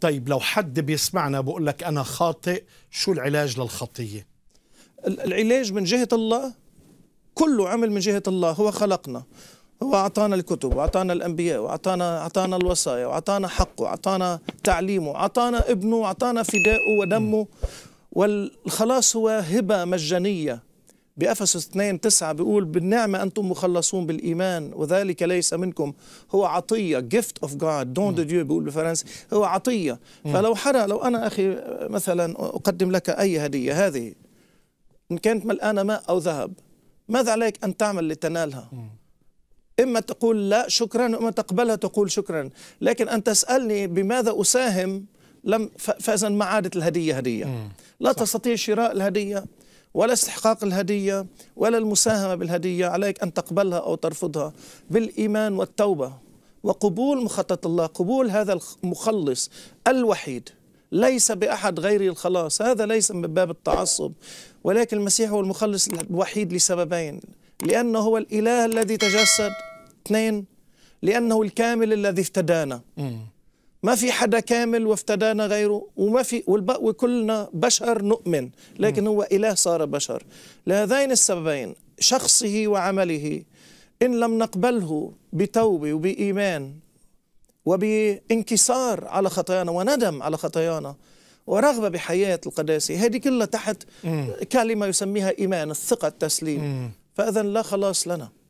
طيب لو حد بيسمعنا بقول لك أنا خاطئ شو العلاج للخطية العلاج من جهة الله كله عمل من جهة الله هو خلقنا هو أعطانا الكتب وأعطانا الأنبياء وأعطانا أعطانا الوصايا وأعطانا حقه وأعطانا تعليمه وأعطانا ابنه وأعطانا فداءه ودمه والخلاص هو هبة مجانية بأفسس 2 9 بيقول بالنعمة أنتم مخلصون بالإيمان وذلك ليس منكم هو عطية gift of God دون دو ديو بيقول بالفرنسي هو عطية فلو حدا لو أنا أخي مثلا أقدم لك أي هدية هذه إن كانت ملآنة ماء أو ذهب ماذا عليك أن تعمل لتنالها إما تقول لا شكرا وإما تقبلها تقول شكرا لكن أن تسألني بماذا أساهم لم فإذا ما عادت الهدية هدية لا تستطيع شراء الهدية ولا استحقاق الهدية ولا المساهمة بالهدية عليك أن تقبلها أو ترفضها بالإيمان والتوبة وقبول مخطط الله قبول هذا المخلص الوحيد ليس بأحد غير الخلاص هذا ليس من باب التعصب ولكن المسيح هو المخلص الوحيد لسببين لأنه هو الإله الذي تجسد اثنين لأنه الكامل الذي افتدانا ما في حدا كامل وافتدانا غيره وما في وكلنا بشر نؤمن لكن هو إله صار بشر لهذين السببين شخصه وعمله إن لم نقبله بتوبة وبإيمان وبانكسار على خطايانا وندم على خطايانا ورغبة بحياة القداسة هذه كلها تحت كلمة يسميها إيمان الثقة التسليم فإذا لا خلاص لنا